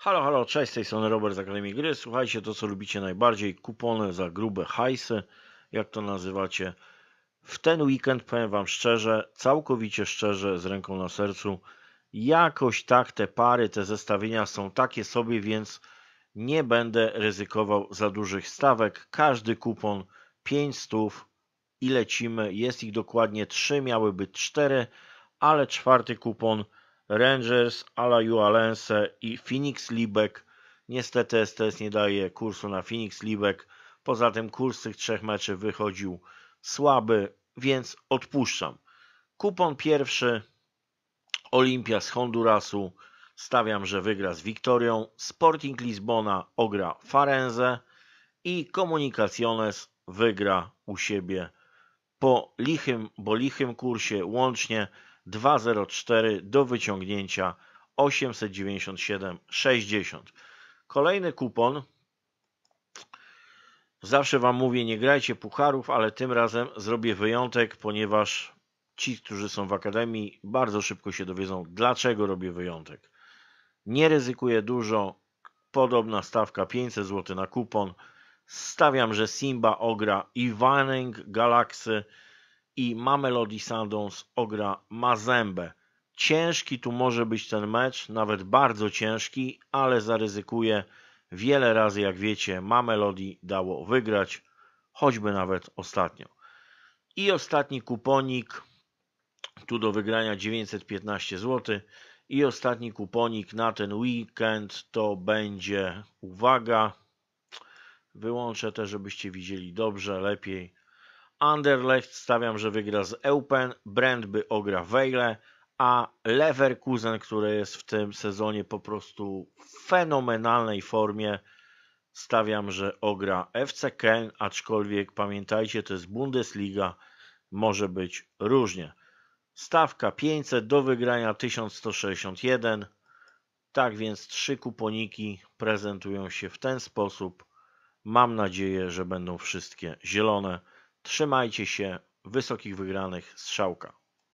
Halo, halo, cześć, z tej strony Robert z Akademii Gry. Słuchajcie, to co lubicie najbardziej, kupony za grube hajsy, jak to nazywacie. W ten weekend, powiem Wam szczerze, całkowicie szczerze, z ręką na sercu, jakoś tak te pary, te zestawienia są takie sobie, więc nie będę ryzykował za dużych stawek. Każdy kupon 5 stów i lecimy. Jest ich dokładnie 3, miały być 4, ale czwarty kupon Rangers, Ala Alense i Phoenix Liebeck. Niestety STS nie daje kursu na Phoenix Liebeck. Poza tym kurs tych trzech meczy wychodził słaby, więc odpuszczam. Kupon pierwszy Olimpia z Hondurasu. Stawiam, że wygra z Wiktorią. Sporting Lizbona ogra Farenze i Comunicaciones wygra u siebie po lichym, bo lichym kursie łącznie 204 do wyciągnięcia 897,60. Kolejny kupon. Zawsze Wam mówię, nie grajcie pucharów, ale tym razem zrobię wyjątek, ponieważ ci, którzy są w akademii, bardzo szybko się dowiedzą, dlaczego robię wyjątek. Nie ryzykuję dużo, podobna stawka 500 zł na kupon. Stawiam, że Simba ogra i Wanning Galaxy i Mamelody Sundowns ogra Mazembe. Ciężki tu może być ten mecz, nawet bardzo ciężki, ale zaryzykuje. Wiele razy, jak wiecie, Mamelody dało wygrać, choćby nawet ostatnio. I ostatni kuponik, tu do wygrania 915 zł. I ostatni kuponik na ten weekend to będzie, uwaga, wyłączę te, żebyście widzieli dobrze, lepiej. Anderlecht stawiam, że wygra z Eupen, Brandby ogra Wejle, a Leverkusen, który jest w tym sezonie po prostu w fenomenalnej formie, stawiam, że ogra FC Köln, aczkolwiek pamiętajcie, to jest Bundesliga, może być różnie. Stawka 500 do wygrania 1161. Tak więc trzy kuponiki prezentują się w ten sposób. Mam nadzieję, że będą wszystkie zielone. Trzymajcie się wysokich wygranych strzałka.